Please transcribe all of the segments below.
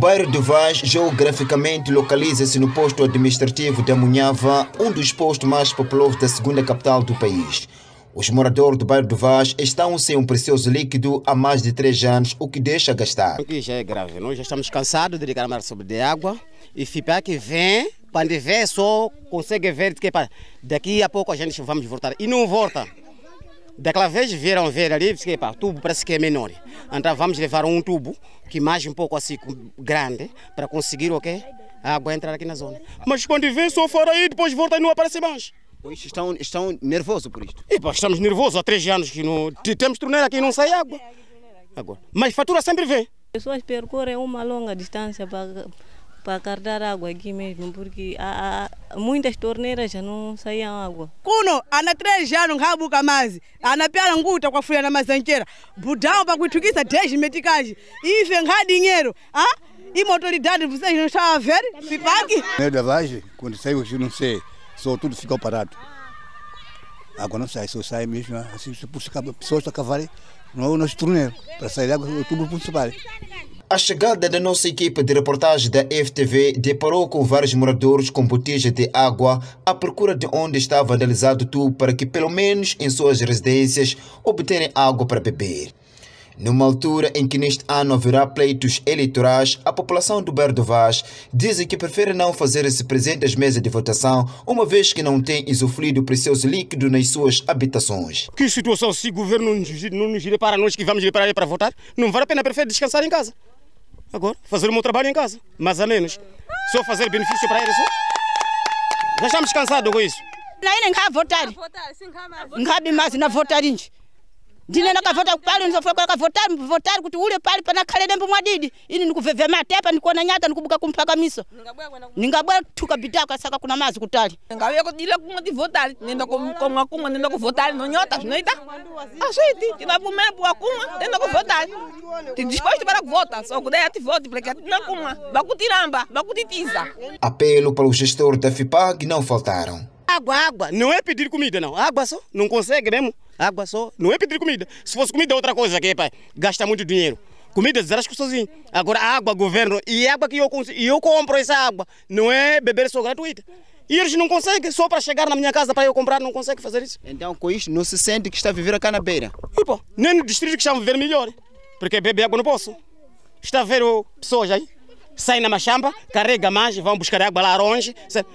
bairro de Vaz geograficamente localiza-se no posto administrativo da Munhava, um dos postos mais populosos da segunda capital do país. Os moradores do bairro do Vaz estão sem um precioso líquido há mais de três anos, o que deixa gastar. Aqui já é grave, nós já estamos cansados de reclamar sobre a água e ficar que vem, quando vê só consegue ver que daqui a pouco a gente vamos voltar e não volta. Daquela vez vieram ver ali, disse, pá, tubo parece que é menor. Então vamos levar um tubo que mais um pouco assim grande para conseguir okay, A água entrar aqui na zona. Mas quando vem só fora aí, depois volta e não aparece mais. Pois estão, estão nervosos por isto? estamos nervosos há três anos que não temos torneira aqui e não sai água. Agora, mas fatura sempre vem. Pessoas percorrem uma longa distância para para guardar água aqui mesmo, porque a, ah, a, ah, ah muitas torneiras já não saíam água. Kuno ana três anos nkabuka mazi anapyala nguta kwafuya na mazanchera budhawo pakuitukisa dhezhimetikaji ife dinheiro, a E motoridade vocês não estão a ver fipaque meio da vagem quando saiu eu não sei só tudo ficou parado água não sai só sai mesmo assim se puxa pessoas a cavarem não é nas torneiras para sair água o tubo principal a chegada da nossa equipe de reportagem da FTV deparou com vários moradores com botijas de água à procura de onde está vandalizado tudo para que, pelo menos em suas residências, obterem água para beber. Numa altura em que neste ano haverá pleitos eleitorais, a população do Berdovás Vaz diz que prefere não fazer-se presente às mesas de votação, uma vez que não tem isoflido precioso líquido nas suas habitações. Que situação se o governo não nos repara, nós que vamos reparar para votar, não vale a pena prefere descansar em casa. Agora, fazer o meu trabalho em casa, mais ou menos. Só fazer benefício para eles. Já estamos cansados com isso. Laine nkha votar nkhabi mazi não votar nje ndine nakavota pale nizofika nakavota votari kuti ule pale pana a dembo mwadidi ini nikuvevya matepa nikuona nyata nikubuka kumphaka miso ningabwa thuka bidaka saka kuna mazi kutali ngauye kudila ah, kumwe tivotari nenda kumwa kumwe nenda kuvotari nonyota zvinoita azviti tinabumela puwa kumwe tenda kuvotari tidisposto para kuvota só kudai ativoti porque atina kumwa vakutiramba vakutitiza apelo para o gestor da FIPAG não faltaram água água não é pedir comida não água só não consegue mesmo Água só. Não é pedir comida. Se fosse comida é outra coisa que, é, pai, gasta muito dinheiro. Comida zerasco sozinho. Agora água, governo. E água que eu consigo. E eu compro essa água. Não é beber só gratuita. E eles não conseguem, só para chegar na minha casa para eu comprar, não conseguem fazer isso. Então, com isso, não se sente que está a viver aqui na beira? E, pô, nem no distrito que está a viver melhor, porque beber água no poço. Está a ver pessoas aí, saem na machamba, carrega mais, vão buscar água lá longe. Certo?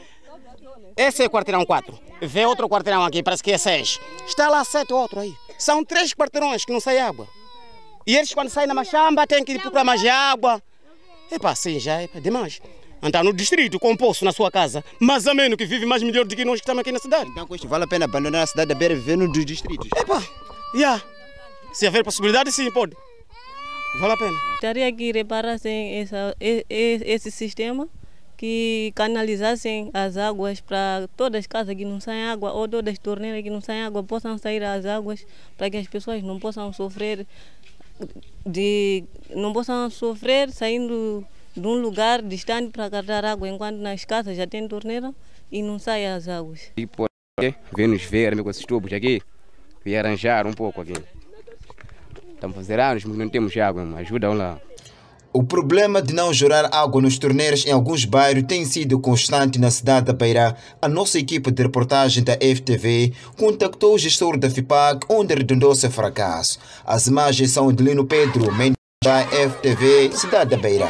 Esse é o quarteirão 4. Vê outro quarteirão aqui, parece que é 6. Está lá 7 outro aí. São três quarteirões que não sai água. E eles quando saem na machamba têm que ir procurar mais água. Epa, assim já é demais. Andar então, no distrito com um poço na sua casa, mais ou menos que vive mais melhor do que nós que estamos aqui na cidade. Então, Costa, vale a pena abandonar a cidade da beira e viver no dos distritos? Epa, já. Yeah. Se houver possibilidade, sim, pode. Vale a pena. Estaria aqui reparar sem esse sistema que canalizassem as águas para todas as casas que não saem água ou todas as torneiras que não saem água possam sair as águas para que as pessoas não possam sofrer de não possam sofrer saindo de um lugar distante para carregar água enquanto nas casas já tem torneira e não saem as águas. E por vem nos ver com esses tubos aqui e arranjar um pouco aqui. Estamos fazendo anos, ah, mas não temos água, ajuda lá. O problema de não jurar água nos torneiros em alguns bairros tem sido constante na cidade da Beira. A nossa equipe de reportagem da FTV contactou o gestor da FIPAC, onde arredondou seu fracasso. As imagens são de Lino Pedro, Mendes da FTV, cidade da Beira.